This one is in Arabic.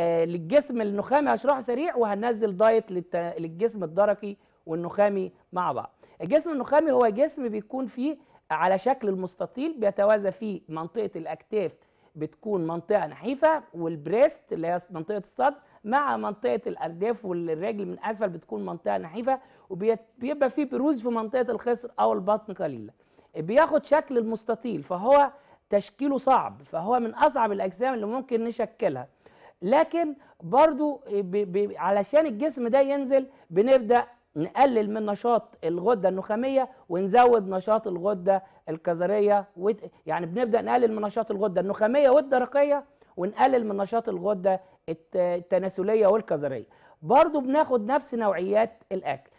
آه، للجسم النخامي هشرحه سريع وهنزل دايت للجسم الدرقي والنخامي مع بعض الجسم النخامي هو جسم بيكون فيه على شكل المستطيل بيتوازى فيه منطقه الاكتاف بتكون منطقه نحيفه والبريست اللي هي منطقه الصدر مع منطقه الارداف والرجل من اسفل بتكون منطقه نحيفه وبيبقى فيه بروز في منطقه الخصر او البطن قليلا بياخد شكل المستطيل فهو تشكيله صعب فهو من اصعب الاجسام اللي ممكن نشكلها لكن برضو علشان الجسم ده ينزل بنبدأ نقلل من نشاط الغدة النخامية ونزود نشاط الغدة الكظرية يعني بنبدأ نقلل من نشاط الغدة النخامية والدرقية ونقلل من نشاط الغدة التناسلية والكظرية برضو بناخد نفس نوعيات الأكل